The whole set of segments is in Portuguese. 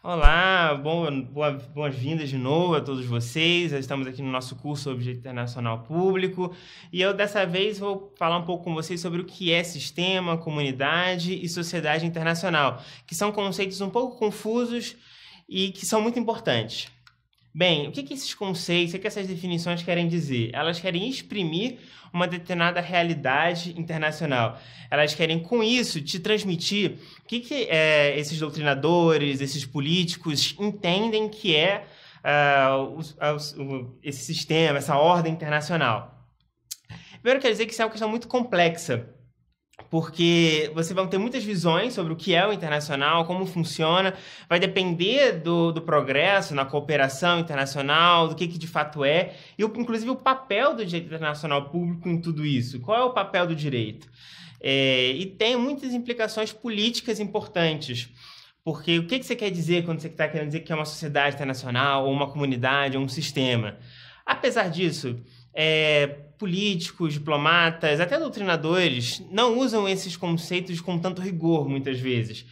Olá, bom, boas-vindas de novo a todos vocês. Estamos aqui no nosso curso sobre Direito Internacional Público e eu dessa vez vou falar um pouco com vocês sobre o que é sistema, comunidade e sociedade internacional, que são conceitos um pouco confusos e que são muito importantes. Bem, o que, que esses conceitos, o que essas definições querem dizer? Elas querem exprimir uma determinada realidade internacional. Elas querem, com isso, te transmitir o que, que é, esses doutrinadores, esses políticos entendem que é uh, o, ah, o, esse sistema, essa ordem internacional. Primeiro, quer dizer que isso é uma questão muito complexa porque você vai ter muitas visões sobre o que é o internacional, como funciona, vai depender do, do progresso na cooperação internacional, do que, que de fato é, e o, inclusive o papel do direito internacional público em tudo isso. Qual é o papel do direito? É, e tem muitas implicações políticas importantes. Porque o que, que você quer dizer quando você está querendo dizer que é uma sociedade internacional, ou uma comunidade, ou um sistema? Apesar disso, é, políticos, diplomatas, até doutrinadores, não usam esses conceitos com tanto rigor, muitas vezes.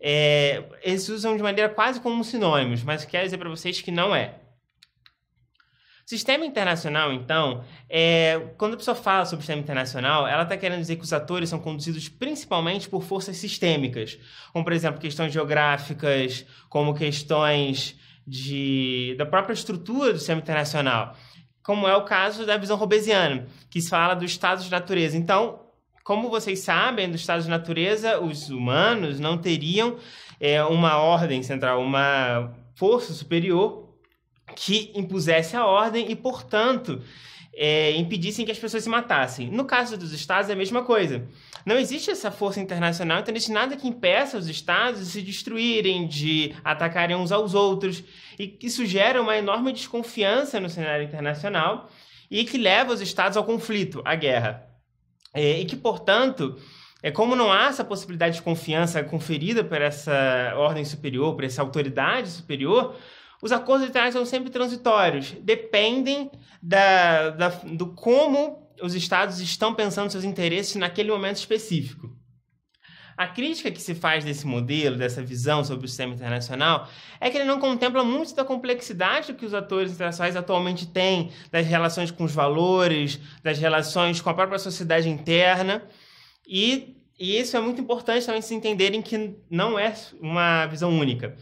É, eles usam de maneira quase como sinônimos, mas quero dizer para vocês que não é. sistema internacional, então, é, quando a pessoa fala sobre sistema internacional, ela está querendo dizer que os atores são conduzidos principalmente por forças sistêmicas, como, por exemplo, questões geográficas, como questões de, da própria estrutura do sistema internacional como é o caso da visão robesiana, que fala do estado de natureza. Então, como vocês sabem, do estado de natureza, os humanos não teriam é, uma ordem central, uma força superior que impusesse a ordem e, portanto, é, impedissem que as pessoas se matassem. No caso dos estados, é a mesma coisa. Não existe essa força internacional, então não existe nada que impeça os estados de se destruírem, de atacarem uns aos outros. E isso gera uma enorme desconfiança no cenário internacional e que leva os estados ao conflito, à guerra. É, e que, portanto, é como não há essa possibilidade de confiança conferida por essa ordem superior, por essa autoridade superior, os acordos internacionais são sempre transitórios, dependem da, da, do como os estados estão pensando seus interesses naquele momento específico. A crítica que se faz desse modelo, dessa visão sobre o sistema internacional, é que ele não contempla muito da complexidade que os atores internacionais atualmente têm, das relações com os valores, das relações com a própria sociedade interna. E, e isso é muito importante também se entenderem que não é uma visão única.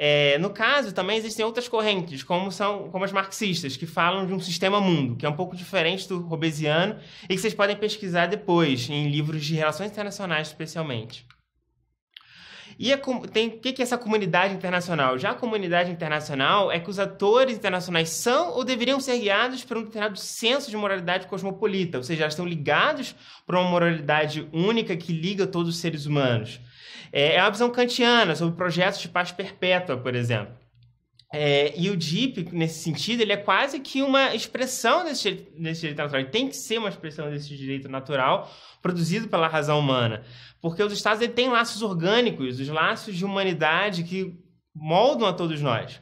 É, no caso, também existem outras correntes, como são como as marxistas, que falam de um sistema mundo, que é um pouco diferente do robesiano e que vocês podem pesquisar depois, em livros de relações internacionais, especialmente. E a, tem, o que, que é essa comunidade internacional? Já a comunidade internacional é que os atores internacionais são ou deveriam ser guiados por um determinado senso de moralidade cosmopolita, ou seja, elas estão ligados para uma moralidade única que liga todos os seres humanos. É, é a visão kantiana sobre projetos de paz perpétua, por exemplo. É, e o DIP, nesse sentido, ele é quase que uma expressão desse, desse direito natural. Ele tem que ser uma expressão desse direito natural produzido pela razão humana. Porque os Estados têm laços orgânicos, os laços de humanidade que moldam a todos nós.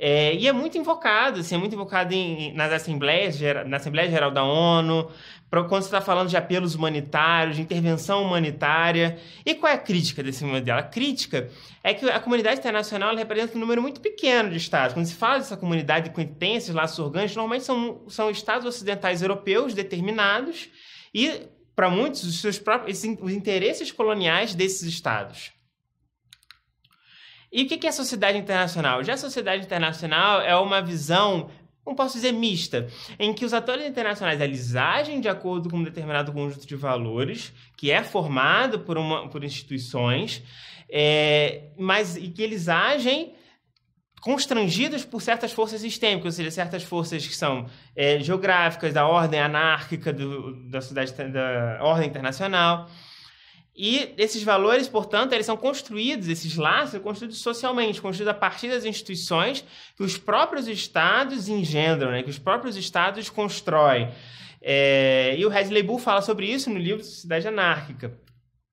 É, e é muito invocado, assim, é muito invocado em, nas assembleias, na Assembleia Geral da ONU, pra, quando você está falando de apelos humanitários, de intervenção humanitária. E qual é a crítica desse modelo? A crítica é que a comunidade internacional representa um número muito pequeno de estados. Quando se fala dessa comunidade com intensos laços orgânicos, normalmente são, são estados ocidentais europeus determinados e, para muitos, os seus próprios os interesses coloniais desses estados. E o que é a sociedade internacional? Já a sociedade internacional é uma visão não posso dizer mista, em que os atores internacionais eles agem de acordo com um determinado conjunto de valores que é formado por, uma, por instituições, é, mas e que eles agem constrangidos por certas forças sistêmicas, ou seja, certas forças que são é, geográficas, da ordem anárquica do, da, cidade, da ordem internacional. E esses valores, portanto, eles são construídos, esses laços são construídos socialmente, construídos a partir das instituições que os próprios estados engendram, né? que os próprios estados constroem. É, e o Hadley Bull fala sobre isso no livro Cidade Anárquica.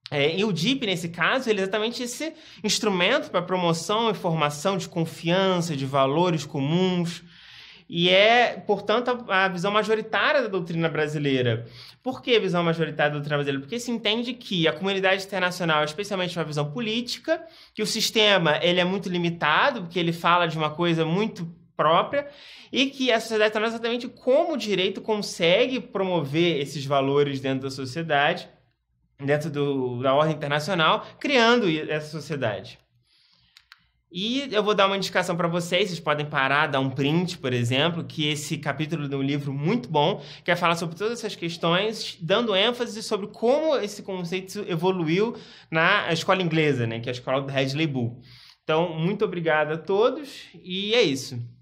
É, e o DIP, nesse caso, ele é exatamente esse instrumento para promoção e formação de confiança, de valores comuns, e é, portanto, a, visão majoritária da doutrina brasileira. Por que visão majoritária da doutrina brasileira? Porque se entende que a comunidade internacional, especialmente uma visão política, que o sistema ele é muito limitado, porque ele fala de uma coisa muito própria e que a sociedade está exatamente como o direito consegue promover esses valores dentro da sociedade, dentro do, da ordem internacional, criando essa sociedade. E eu vou dar uma indicação para vocês, vocês podem parar, dar um print, por exemplo, que esse capítulo de um livro muito bom, que é falar sobre todas essas questões, dando ênfase sobre como esse conceito evoluiu na escola inglesa, né, que é a escola do Hadley Bull. Então, muito obrigado a todos e é isso.